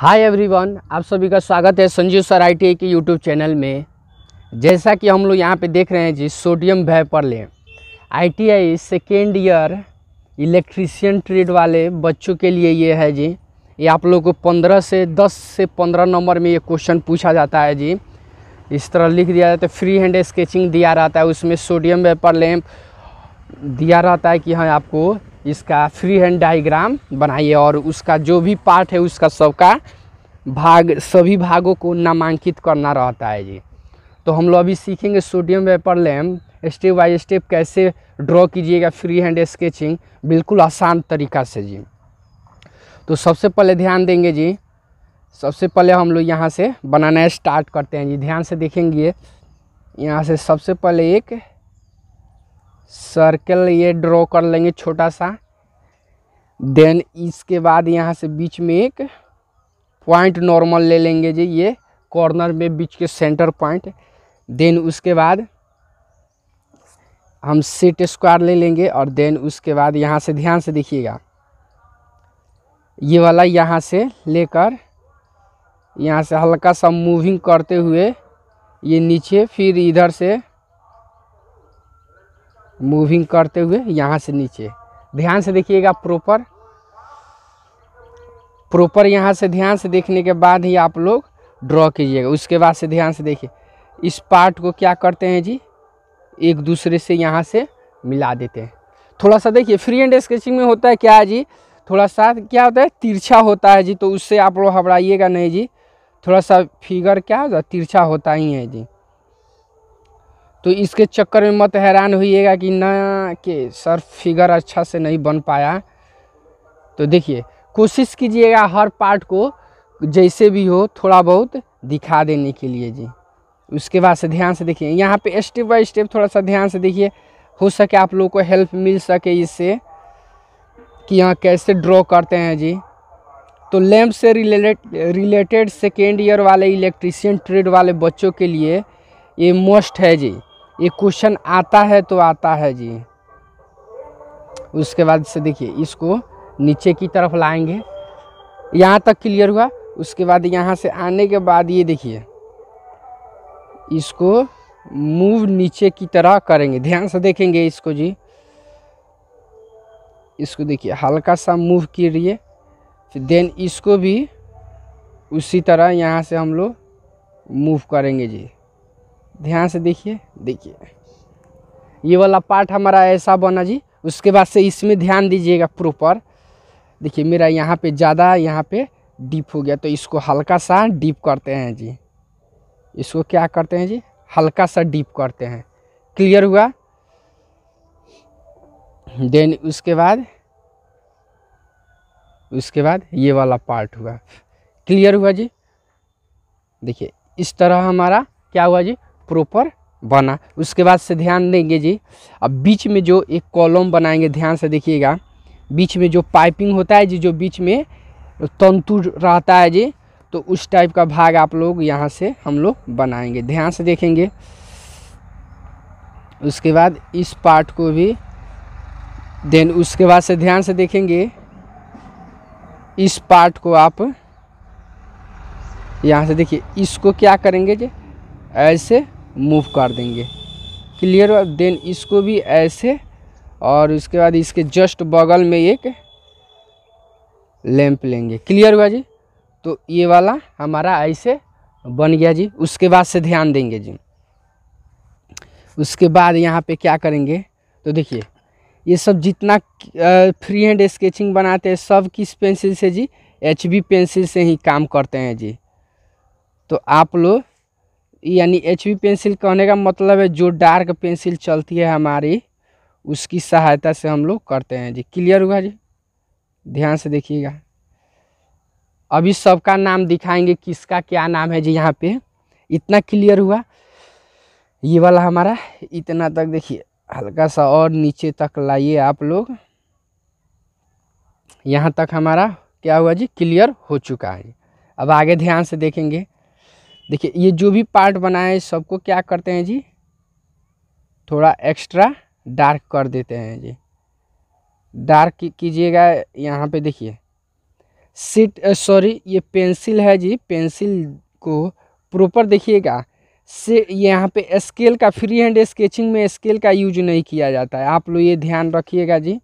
hi everyone आप सभी का स्वागत है संजीव सर आई टी के यूट्यूब चैनल में जैसा कि हम लोग यहाँ पे देख रहे हैं जी सोडियम वेपर ले I T I second year electrician trade वाले बच्चों के लिए ये है जी ये आप लोग को पंद्रह से दस से पंद्रह नंबर में ये क्वेश्चन पूछा जाता है जी इस तरह लिख दिया जाता है फ्री हैंड स्केचिंग दिया रहता है उसमें सोडियम वेपर लैम्प दिया रहता है कि हाँ आपको इसका फ्री हैंड डाइग्राम बनाइए और उसका जो भी पार्ट है उसका सबका भाग सभी भागों को नामांकित करना रहता है जी तो हम लोग अभी सीखेंगे sodium vapour lamp step by step कैसे ड्रॉ कीजिएगा फ्री हैंड स्केचिंग बिल्कुल आसान तरीका से जी तो सबसे पहले ध्यान देंगे जी सबसे पहले हम लोग यहाँ से बनाना स्टार्ट करते हैं जी ध्यान से देखेंगे यहाँ से सबसे पहले एक सर्कल ये ड्रॉ कर लेंगे छोटा सा देन इसके बाद यहाँ से बीच में एक पॉइंट नॉर्मल ले लेंगे जी ये कॉर्नर में बीच के सेंटर पॉइंट देन उसके बाद हम सेट स्क्वायर ले लेंगे और देन उसके बाद यहाँ से ध्यान से देखिएगा ये वाला यहाँ से लेकर यहाँ से हल्का सा मूविंग करते हुए ये नीचे फिर इधर से मूविंग करते हुए यहाँ से नीचे ध्यान से देखिएगा प्रॉपर प्रॉपर यहाँ से ध्यान से देखने के बाद ही आप लोग ड्रॉ कीजिएगा उसके बाद से ध्यान से देखिए इस पार्ट को क्या करते हैं जी एक दूसरे से यहाँ से मिला देते हैं थोड़ा सा देखिए फ्री एंड स्केचिंग में होता है क्या है जी थोड़ा सा क्या होता है तिरछा होता है जी तो उससे आप लोग घबराइएगा नहीं जी थोड़ा सा फिगर क्या होता है तिरछा होता ही है जी तो इसके चक्कर में मत हैरान होइएगा कि ना कि सर फिगर अच्छा से नहीं बन पाया तो देखिए कोशिश कीजिएगा हर पार्ट को जैसे भी हो थोड़ा बहुत दिखा देने के लिए जी उसके बाद से ध्यान से देखिए यहाँ पे स्टेप बाय स्टेप थोड़ा सा ध्यान से देखिए हो सके आप लोगों को हेल्प मिल सके इससे कि यहाँ कैसे ड्रॉ करते हैं जी तो लैम्प से रिलेटेड रिलेटेड सेकेंड ईयर वाले इलेक्ट्रीशियन ट्रेड वाले बच्चों के लिए ये मोस्ट है जी ये क्वेश्चन आता है तो आता है जी उसके बाद से देखिए इसको नीचे की तरफ लाएंगे यहाँ तक क्लियर हुआ उसके बाद यहाँ से आने के बाद ये देखिए इसको मूव नीचे की तरह करेंगे ध्यान से देखेंगे इसको जी इसको देखिए हल्का सा मूव फिर देन इसको भी उसी तरह यहाँ से हम लोग मूव करेंगे जी ध्यान से देखिए देखिए ये वाला पार्ट हमारा ऐसा बना जी उसके बाद से इसमें ध्यान दीजिएगा प्रॉपर देखिए मेरा यहाँ पे ज़्यादा यहाँ पे डीप हो गया तो इसको हल्का सा डीप करते हैं जी इसको क्या करते हैं जी हल्का सा डीप करते हैं क्लियर हुआ देन उसके बाद उसके बाद ये वाला पार्ट हुआ क्लियर हुआ जी देखिए इस तरह हमारा क्या हुआ जी प्रॉपर बना उसके बाद से ध्यान देंगे जी अब बीच में जो एक कॉलम बनाएंगे ध्यान से देखिएगा बीच में जो पाइपिंग होता है जी जो बीच में तंतु रहता है जी तो उस टाइप का भाग आप लोग यहाँ से हम लोग बनाएंगे ध्यान से देखेंगे उसके बाद इस पार्ट को भी देन उसके बाद से ध्यान से देखेंगे इस पार्ट को आप यहाँ से देखिए इसको क्या करेंगे जी ऐसे मूव कर देंगे क्लियर हुआ देन इसको भी ऐसे और उसके बाद इसके जस्ट बगल में एक लैंप लेंगे क्लियर हुआ जी तो ये वाला हमारा ऐसे बन गया जी उसके बाद से ध्यान देंगे जी उसके बाद यहाँ पे क्या करेंगे तो देखिए ये सब जितना फ्री हैंड स्केचिंग बनाते हैं सब किस पेंसिल से जी एच बी पेंसिल से ही काम करते हैं जी तो आप लोग यानी एच पेंसिल कहने का मतलब है जो डार्क पेंसिल चलती है हमारी उसकी सहायता से हम लोग करते हैं जी क्लियर हुआ जी ध्यान से देखिएगा अभी सबका नाम दिखाएंगे किसका क्या नाम है जी यहाँ पे इतना क्लियर हुआ ये वाला हमारा इतना तक देखिए हल्का सा और नीचे तक लाइए आप लोग यहाँ तक हमारा क्या हुआ जी क्लियर हो चुका है अब आगे ध्यान से देखेंगे देखिए ये जो भी पार्ट बनाए सबको क्या करते हैं जी थोड़ा एक्स्ट्रा डार्क कर देते हैं जी डार्क कीजिएगा यहाँ पे देखिए सीट सॉरी ये पेंसिल है जी पेंसिल को प्रॉपर देखिएगा से यहाँ पे स्केल का फ्री हैंड स्केचिंग में स्केल का यूज नहीं किया जाता है आप लोग ये ध्यान रखिएगा जी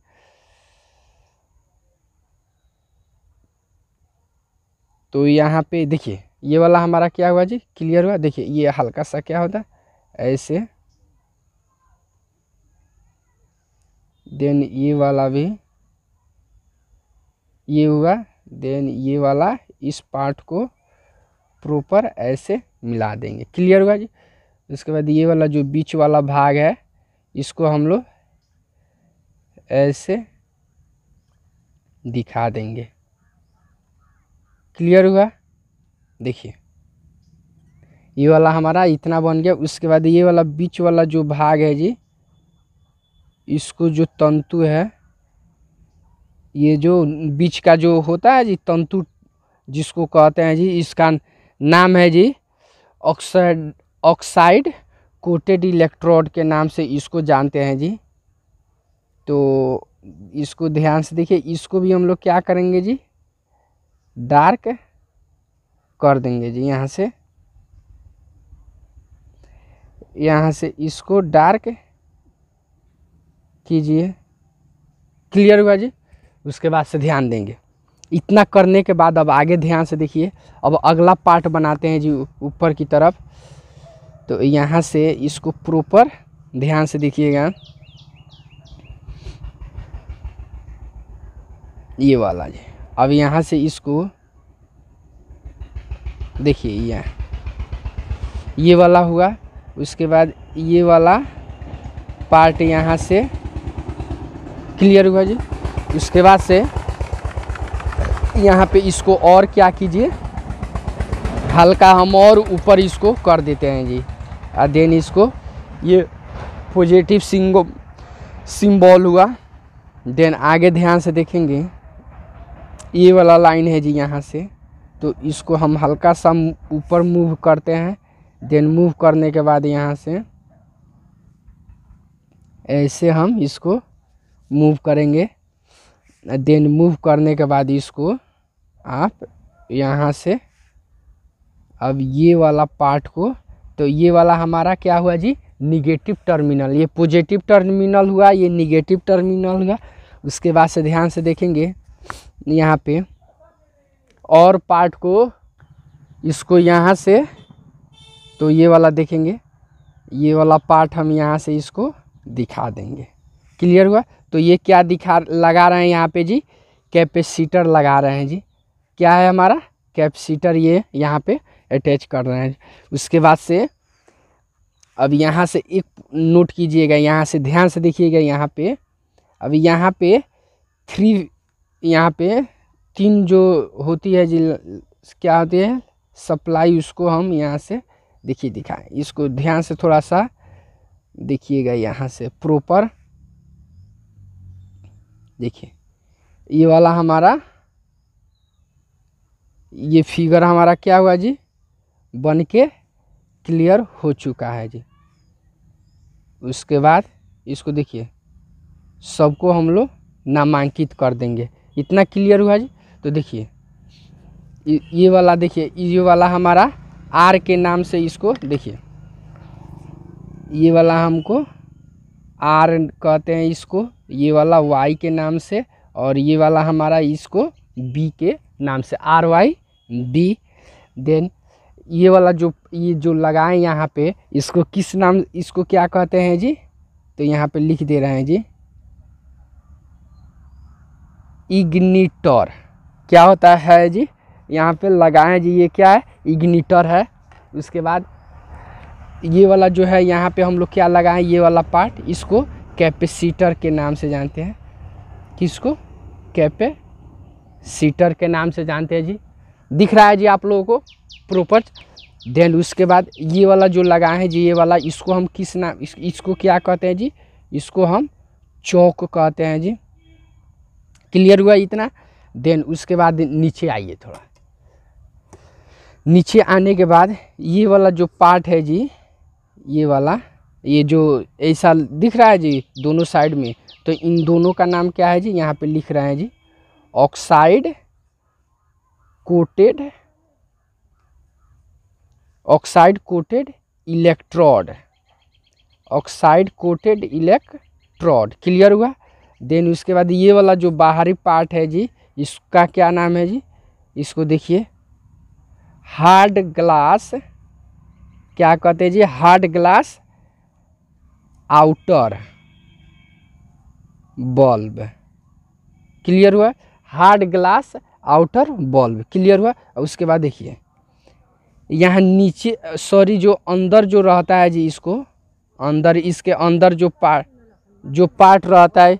तो यहाँ पे देखिए ये वाला हमारा क्या हुआ जी क्लियर हुआ देखिए ये हल्का सा क्या होता है ऐसे देन ये वाला भी ये हुआ देन ये वाला इस पार्ट को प्रॉपर ऐसे मिला देंगे क्लियर हुआ जी उसके बाद ये वाला जो बीच वाला भाग है इसको हम लोग ऐसे दिखा देंगे क्लियर हुआ देखिए ये वाला हमारा इतना बन गया उसके बाद ये वाला बीच वाला जो भाग है जी इसको जो तंतु है ये जो बीच का जो होता है जी तंतु जिसको कहते हैं जी इसका नाम है जी ऑक्साइड ऑक्साइड कोटेड इलेक्ट्रोड के नाम से इसको जानते हैं जी तो इसको ध्यान से देखिए इसको भी हम लोग क्या करेंगे जी डार्क कर देंगे जी यहाँ से यहाँ से इसको डार्क कीजिए क्लियर हुआ जी उसके बाद से ध्यान देंगे इतना करने के बाद अब आगे ध्यान से देखिए अब अगला पार्ट बनाते हैं जी ऊपर की तरफ तो यहाँ से इसको प्रॉपर ध्यान से देखिएगा ये वाला जी अब यहाँ से इसको देखिए ये ये वाला हुआ उसके बाद ये वाला पार्ट यहाँ से क्लियर हुआ जी उसके बाद से यहाँ पे इसको और क्या कीजिए हल्का हम और ऊपर इसको कर देते हैं जी और देन इसको ये पॉजिटिव सिंगो सिम्बॉल हुआ देन आगे ध्यान से देखेंगे ये वाला लाइन है जी यहाँ से तो इसको हम हल्का सा ऊपर मूव करते हैं देन मूव करने के बाद यहाँ से ऐसे हम इसको मूव करेंगे देन मूव करने के बाद इसको आप यहाँ से अब ये वाला पार्ट को तो ये वाला हमारा क्या हुआ जी निगेटिव टर्मिनल ये पॉजिटिव टर्मिनल हुआ ये निगेटिव टर्मिनल हुआ उसके बाद से ध्यान से देखेंगे यहाँ पे और पार्ट को इसको यहाँ से तो ये वाला देखेंगे ये वाला पार्ट हम यहाँ से इसको दिखा देंगे क्लियर हुआ तो ये क्या दिखा लगा रहे हैं यहाँ पे जी कैपेसिटर लगा रहे हैं जी क्या है हमारा कैपेसिटर ये यहाँ पे अटैच कर रहे हैं उसके बाद से अब यहाँ से एक नोट कीजिएगा यहाँ से ध्यान से देखिएगा यहाँ पे अब यहाँ पे थ्री यहाँ पे तीन जो होती है जिल क्या होती है सप्लाई उसको हम यहाँ से देखिए दिखाएं इसको ध्यान से थोड़ा सा देखिएगा यहाँ से प्रॉपर देखिए ये वाला हमारा ये फिगर हमारा क्या हुआ जी बन के क्लियर हो चुका है जी उसके बाद इसको देखिए सबको हम लोग नामांकित कर देंगे इतना क्लियर हुआ जी तो देखिए ये वाला देखिए ये वाला हमारा आर के नाम से इसको देखिए ये वाला हमको आर कहते हैं इसको ये वाला वाई के नाम से और ये वाला हमारा इसको बी के नाम से आर वाई बी देन ये वाला जो ये जो लगाएं यहाँ पे इसको किस नाम इसको क्या कहते हैं जी तो यहाँ पे लिख दे रहे हैं जी इग्निटर क्या होता है जी यहाँ पे लगाएं जी ये क्या है इग्निटर है उसके बाद ये वाला जो है यहाँ पे हम लोग क्या लगाएं ये वाला पार्ट इसको कैपेसिटर के नाम से जानते हैं किसको कैपेसिटर के नाम से जानते हैं जी दिख रहा है जी आप लोगों को प्रॉपर देन उसके बाद ये वाला जो लगाए हैं जी ये वाला इसको हम किस नाम इस, इसको क्या कहते हैं जी इसको हम चौक कहते हैं जी क्लियर हुआ इतना देन उसके बाद नीचे आइए थोड़ा नीचे आने के बाद ये वाला जो पार्ट है जी ये वाला ये जो ऐसा दिख रहा है जी दोनों साइड में तो इन दोनों का नाम क्या है जी यहाँ पे लिख रहे हैं जी oxide coated oxide coated electrode oxide coated electrode clear हुआ देन उसके बाद ये वाला जो बाहरी पार्ट है जी इसका क्या नाम है जी इसको देखिए हार्ड ग्लास क्या कहते हैं जी hard glass outer bulb clear हुआ hard glass outer bulb clear हुआ उसके बाद देखिए यहाँ नीचे सॉरी जो अंदर जो रहता है जी इसको अंदर इसके अंदर जो पार्ट जो पार्ट रहता है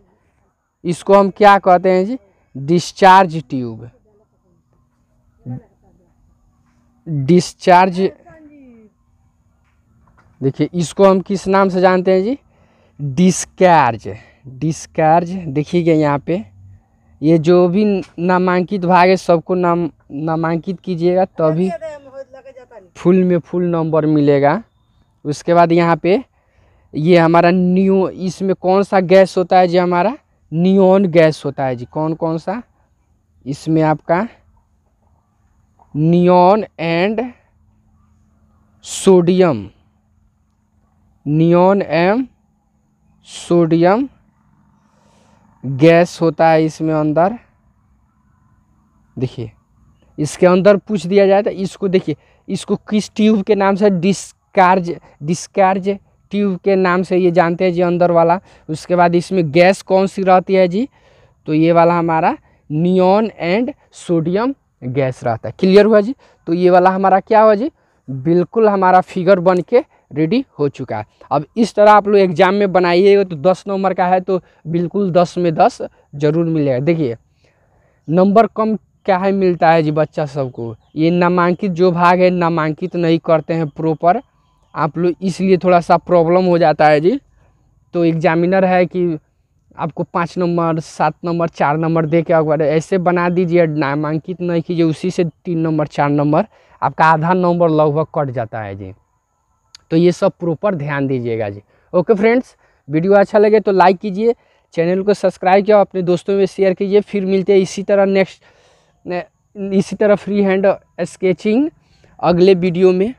इसको हम क्या कहते हैं जी डिस्चार्ज ट्यूब डिस्चार्ज देखिए इसको हम किस नाम से जानते हैं जी डिस्कार्ज डिस्कार्ज देखिएगा यहाँ पे ये जो भी नामांकित भाग है सबको नाम नामांकित कीजिएगा तभी फुल में फुल नंबर मिलेगा उसके बाद यहाँ पे ये हमारा न्यू इसमें कौन सा गैस होता है जी हमारा नियोन गैस होता है जी कौन कौन सा इसमें आपका neon and sodium neon and sodium gas होता है इसमें अंदर देखिए इसके अंदर पूछ दिया जाए तो इसको देखिए इसको किस ट्यूब के नाम से डिस्कार्ज डिस्कार्ज ट्यूब के नाम से ये जानते हैं जी अंदर वाला उसके बाद इसमें गैस कौन सी रहती है जी तो ये वाला हमारा नियॉन एंड सोडियम गैस रहता है क्लियर हुआ जी तो ये वाला हमारा क्या हुआ जी बिल्कुल हमारा फिगर बन के रेडी हो चुका है अब इस तरह आप लोग एग्जाम में बनाइएगा तो दस नंबर का है तो बिल्कुल दस में दस जरूर मिलेगा देखिए नंबर कम क्या है मिलता है जी बच्चा सबको ये नामांकित जो भाग है नामांकित नहीं करते हैं प्रॉपर आप लोग इसलिए थोड़ा सा प्रॉब्लम हो जाता है जी तो एग्जामिनर है कि आपको पाँच नंबर सात नंबर चार नंबर दे के अखबार ऐसे बना दीजिए नामांकित नहीं कीजिए उसी से तीन नंबर चार नंबर आपका आधा नंबर लगभग कट जाता है जी तो ये सब प्रॉपर ध्यान दीजिएगा जी ओके फ्रेंड्स वीडियो अच्छा लगे तो लाइक कीजिए चैनल को सब्सक्राइब किया अपने दोस्तों में शेयर कीजिए फिर मिलते हैं इसी तरह नेक्स्ट इसी तरह फ्री हैंड स्केचिंग अगले वीडियो में